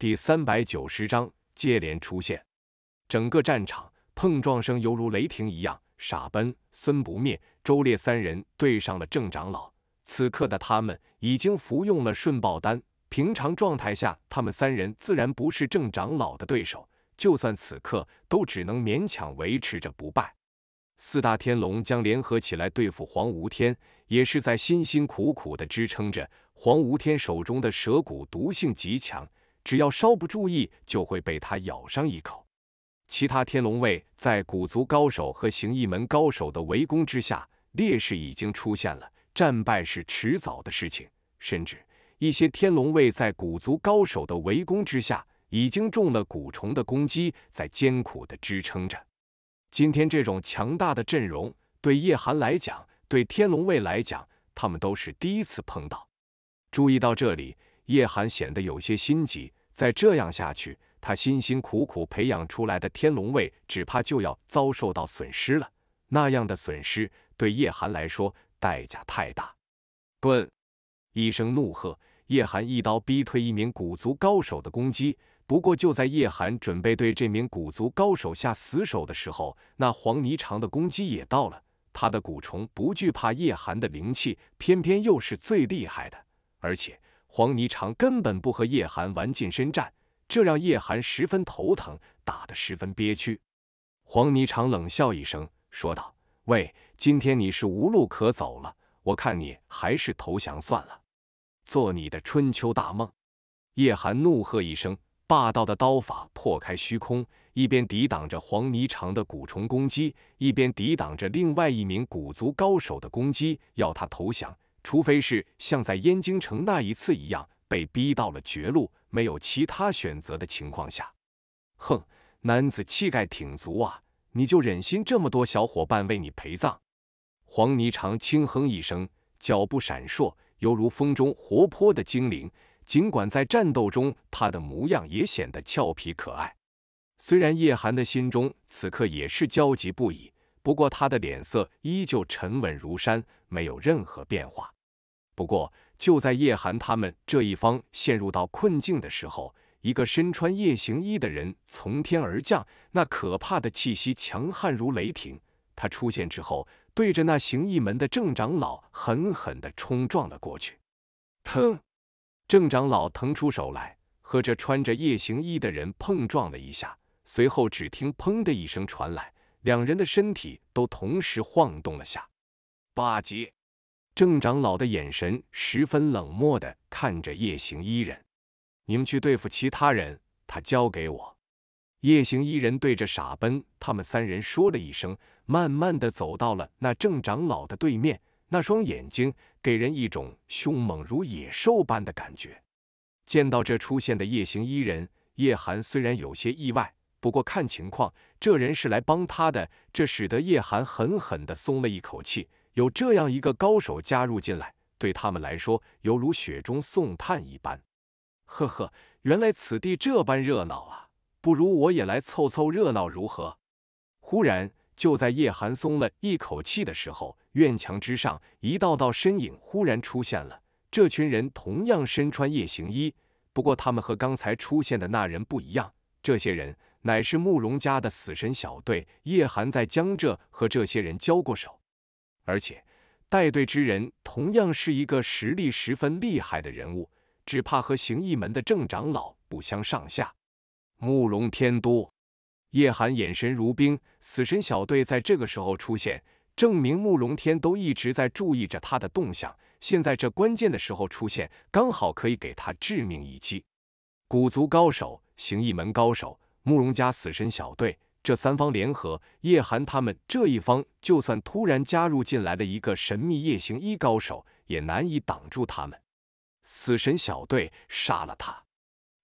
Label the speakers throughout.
Speaker 1: 第三百九十章接连出现，整个战场碰撞声犹如雷霆一样。傻奔、孙不灭、周烈三人对上了郑长老。此刻的他们已经服用了瞬爆丹，平常状态下他们三人自然不是郑长老的对手，就算此刻都只能勉强维持着不败。四大天龙将联合起来对付黄无天，也是在辛辛苦苦地支撑着。黄无天手中的蛇骨毒性极强。只要稍不注意，就会被他咬上一口。其他天龙卫在古族高手和形意门高手的围攻之下，劣势已经出现了，战败是迟早的事情。甚至一些天龙卫在古族高手的围攻之下，已经中了蛊虫的攻击，在艰苦的支撑着。今天这种强大的阵容，对叶寒来讲，对天龙卫来讲，他们都是第一次碰到。注意到这里，叶寒显得有些心急。再这样下去，他辛辛苦苦培养出来的天龙卫，只怕就要遭受到损失了。那样的损失，对叶寒来说，代价太大。滚！一声怒喝，叶寒一刀逼退一名古族高手的攻击。不过就在叶寒准备对这名古族高手下死手的时候，那黄泥肠的攻击也到了。他的蛊虫不惧怕叶寒的灵气，偏偏又是最厉害的，而且。黄泥裳根本不和叶寒玩近身战，这让叶寒十分头疼，打得十分憋屈。黄泥裳冷笑一声，说道：“喂，今天你是无路可走了，我看你还是投降算了，做你的春秋大梦。”叶寒怒喝一声，霸道的刀法破开虚空，一边抵挡着黄泥裳的蛊虫攻击，一边抵挡着另外一名蛊族高手的攻击，要他投降。除非是像在燕京城那一次一样，被逼到了绝路，没有其他选择的情况下。哼，男子气概挺足啊，你就忍心这么多小伙伴为你陪葬？黄泥裳轻哼一声，脚步闪烁，犹如风中活泼的精灵。尽管在战斗中，他的模样也显得俏皮可爱。虽然叶寒的心中此刻也是焦急不已。不过他的脸色依旧沉稳如山，没有任何变化。不过就在叶寒他们这一方陷入到困境的时候，一个身穿夜行衣的人从天而降，那可怕的气息强悍如雷霆。他出现之后，对着那行义门的郑长老狠狠地冲撞了过去。砰！郑长老腾出手来，和这穿着夜行衣的人碰撞了一下，随后只听砰的一声传来。两人的身体都同时晃动了下。八级，郑长老的眼神十分冷漠的看着夜行一人：“你们去对付其他人，他交给我。”夜行一人对着傻奔他们三人说了一声，慢慢的走到了那郑长老的对面。那双眼睛给人一种凶猛如野兽般的感觉。见到这出现的夜行一人，叶寒虽然有些意外。不过看情况，这人是来帮他的，这使得叶寒狠狠地松了一口气。有这样一个高手加入进来，对他们来说犹如雪中送炭一般。呵呵，原来此地这般热闹啊！不如我也来凑凑热闹，如何？忽然，就在叶寒松了一口气的时候，院墙之上一道道身影忽然出现了。这群人同样身穿夜行衣，不过他们和刚才出现的那人不一样，这些人。乃是慕容家的死神小队，叶寒在江浙和这些人交过手，而且带队之人同样是一个实力十分厉害的人物，只怕和形意门的郑长老不相上下。慕容天都，叶寒眼神如冰，死神小队在这个时候出现，证明慕容天都一直在注意着他的动向。现在这关键的时候出现，刚好可以给他致命一击。古族高手，形意门高手。慕容家死神小队这三方联合，叶寒他们这一方就算突然加入进来的一个神秘夜行一高手，也难以挡住他们。死神小队杀了他！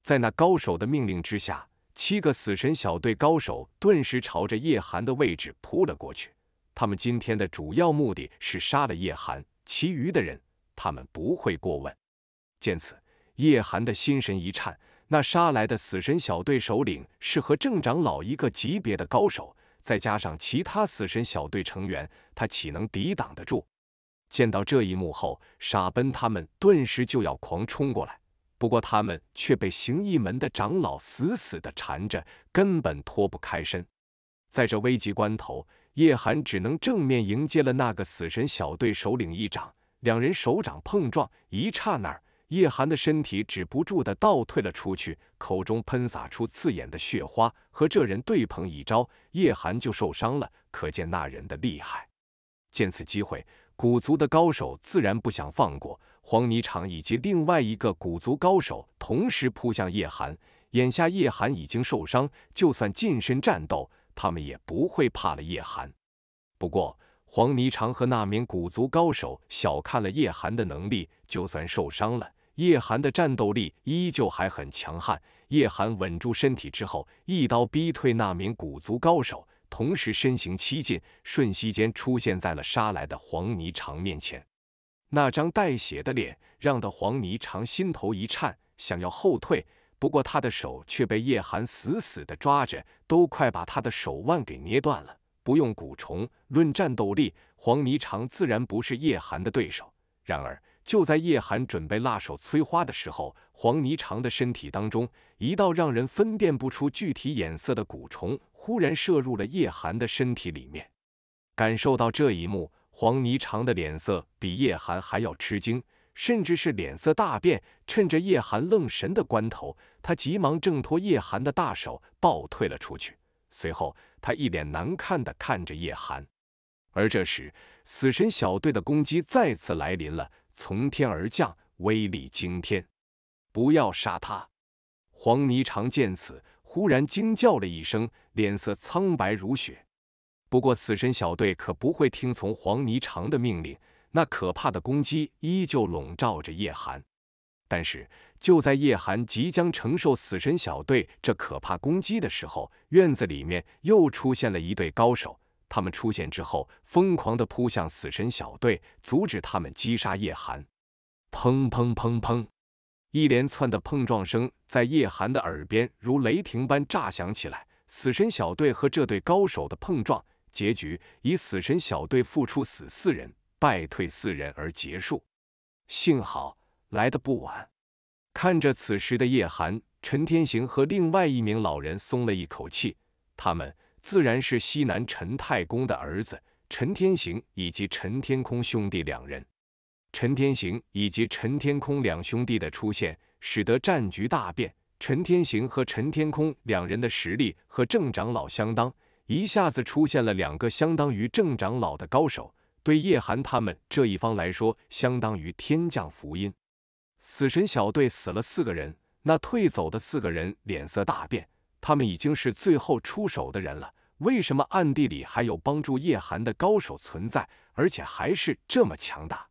Speaker 1: 在那高手的命令之下，七个死神小队高手顿时朝着叶寒的位置扑了过去。他们今天的主要目的是杀了叶寒，其余的人他们不会过问。见此，叶寒的心神一颤。那杀来的死神小队首领是和郑长老一个级别的高手，再加上其他死神小队成员，他岂能抵挡得住？见到这一幕后，傻奔他们顿时就要狂冲过来，不过他们却被形意门的长老死死的缠着，根本脱不开身。在这危急关头，叶寒只能正面迎接了那个死神小队首领一掌，两人手掌碰撞，一刹那。叶寒的身体止不住的倒退了出去，口中喷洒出刺眼的血花，和这人对碰一招，叶寒就受伤了，可见那人的厉害。见此机会，古族的高手自然不想放过黄泥场以及另外一个古族高手，同时扑向叶寒。眼下叶寒已经受伤，就算近身战斗，他们也不会怕了叶寒。不过。黄霓裳和那名古族高手小看了叶寒的能力，就算受伤了，叶寒的战斗力依旧还很强悍。叶寒稳住身体之后，一刀逼退那名古族高手，同时身形七进，瞬息间出现在了杀来的黄霓裳面前。那张带血的脸让的黄霓裳心头一颤，想要后退，不过他的手却被叶寒死死的抓着，都快把他的手腕给捏断了。不用蛊虫，论战斗力，黄泥裳自然不是叶寒的对手。然而，就在叶寒准备辣手摧花的时候，黄泥裳的身体当中一道让人分辨不出具体颜色的蛊虫忽然射入了叶寒的身体里面。感受到这一幕，黄泥裳的脸色比叶寒还要吃惊，甚至是脸色大变。趁着叶寒愣神的关头，他急忙挣脱叶寒的大手，暴退了出去。随后，他一脸难看地看着叶寒，而这时，死神小队的攻击再次来临了，从天而降，威力惊天。不要杀他！黄泥长见此，忽然惊叫了一声，脸色苍白如雪。不过，死神小队可不会听从黄泥长的命令，那可怕的攻击依旧笼罩着叶寒。但是就在叶寒即将承受死神小队这可怕攻击的时候，院子里面又出现了一对高手。他们出现之后，疯狂的扑向死神小队，阻止他们击杀叶寒。砰砰砰砰！一连串的碰撞声在叶寒的耳边如雷霆般炸响起来。死神小队和这对高手的碰撞，结局以死神小队付出死四人、败退四人而结束。幸好。来的不晚，看着此时的叶寒，陈天行和另外一名老人松了一口气。他们自然是西南陈太公的儿子陈天行以及陈天空兄弟两人。陈天行以及陈天空两兄弟的出现，使得战局大变。陈天行和陈天空两人的实力和郑长老相当，一下子出现了两个相当于郑长老的高手，对叶寒他们这一方来说，相当于天降福音。死神小队死了四个人，那退走的四个人脸色大变。他们已经是最后出手的人了，为什么暗地里还有帮助叶寒的高手存在，而且还是这么强大？